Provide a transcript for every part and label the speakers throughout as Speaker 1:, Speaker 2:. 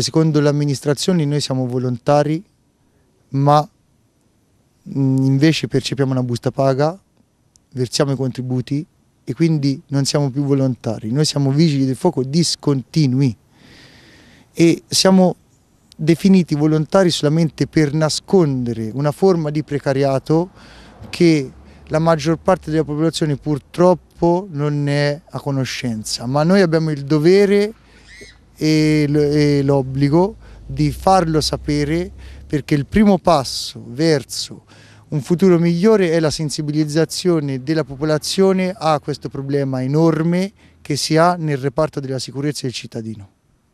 Speaker 1: Secondo le amministrazioni noi siamo volontari, ma invece percepiamo una busta paga, versiamo i contributi e quindi non siamo più volontari. Noi siamo vigili del fuoco discontinui e siamo definiti volontari solamente per nascondere una forma di precariato che la maggior parte della popolazione purtroppo non è a conoscenza, ma noi abbiamo il dovere e l'obbligo di farlo sapere perché il primo passo verso un futuro migliore è la sensibilizzazione della popolazione a questo problema enorme che si ha nel reparto della sicurezza del cittadino.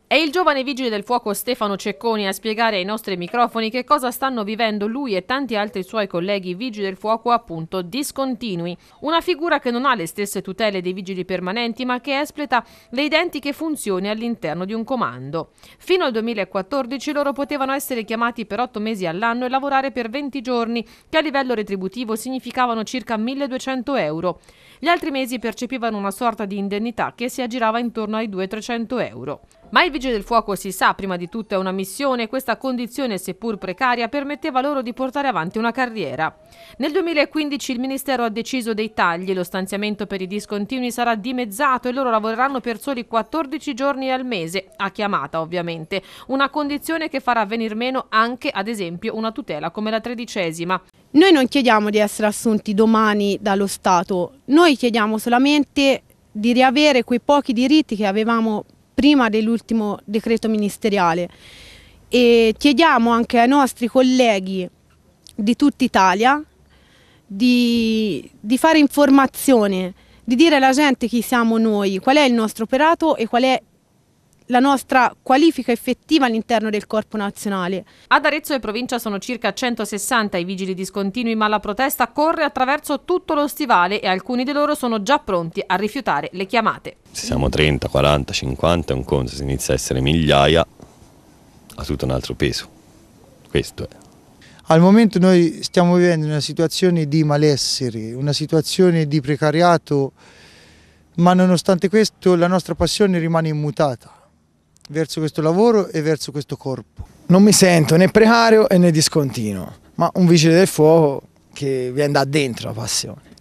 Speaker 2: È il giovane vigile del fuoco Stefano Cecconi a spiegare ai nostri microfoni che cosa stanno vivendo lui e tanti altri suoi colleghi vigili del fuoco appunto discontinui. Una figura che non ha le stesse tutele dei vigili permanenti ma che espleta le identiche funzioni all'interno di un comando. Fino al 2014 loro potevano essere chiamati per 8 mesi all'anno e lavorare per 20 giorni che a livello retributivo significavano circa 1200 euro. Gli altri mesi percepivano una sorta di indennità che si aggirava intorno ai 2 300 euro. Ma il Vigili del Fuoco, si sa, prima di tutto è una missione e questa condizione, seppur precaria, permetteva loro di portare avanti una carriera. Nel 2015 il Ministero ha deciso dei tagli, lo stanziamento per i discontinui sarà dimezzato e loro lavoreranno per soli 14 giorni al mese, a chiamata ovviamente, una condizione che farà venir meno anche, ad esempio, una tutela come la tredicesima.
Speaker 3: Noi non chiediamo di essere assunti domani dallo Stato, noi chiediamo solamente di riavere quei pochi diritti che avevamo prima dell'ultimo decreto ministeriale e chiediamo anche ai nostri colleghi di tutta Italia di, di fare informazione, di dire alla gente chi siamo noi, qual è il nostro operato e qual è la nostra qualifica effettiva all'interno del corpo nazionale.
Speaker 2: Ad Arezzo e provincia sono circa 160 i vigili discontinui, ma la protesta corre attraverso tutto lo stivale e alcuni di loro sono già pronti a rifiutare le chiamate. Se siamo 30, 40, 50 è un conto, se inizia a essere migliaia ha tutto un altro peso. Questo è.
Speaker 1: Al momento noi stiamo vivendo una situazione di malessere, una situazione di precariato ma nonostante questo la nostra passione rimane immutata verso questo lavoro e verso questo corpo. Non mi sento né precario né discontinuo, ma un vigile del fuoco che viene da dentro la passione.